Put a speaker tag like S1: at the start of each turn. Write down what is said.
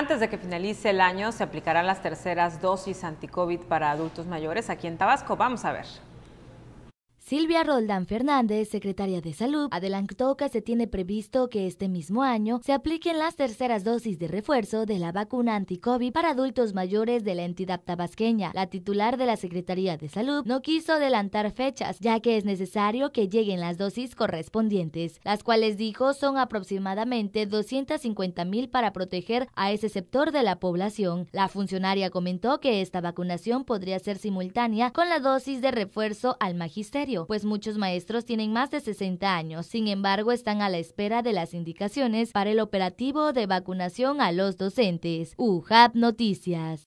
S1: Antes de que finalice el año se aplicarán las terceras dosis anticovid para adultos mayores aquí en Tabasco. Vamos a ver.
S2: Silvia Roldán Fernández, secretaria de Salud, adelantó que se tiene previsto que este mismo año se apliquen las terceras dosis de refuerzo de la vacuna anti-COVID para adultos mayores de la entidad tabasqueña. La titular de la Secretaría de Salud no quiso adelantar fechas, ya que es necesario que lleguen las dosis correspondientes, las cuales dijo son aproximadamente 250 mil para proteger a ese sector de la población. La funcionaria comentó que esta vacunación podría ser simultánea con la dosis de refuerzo al magisterio pues muchos maestros tienen más de 60 años. Sin embargo, están a la espera de las indicaciones para el operativo de vacunación a los docentes. UHAP Noticias.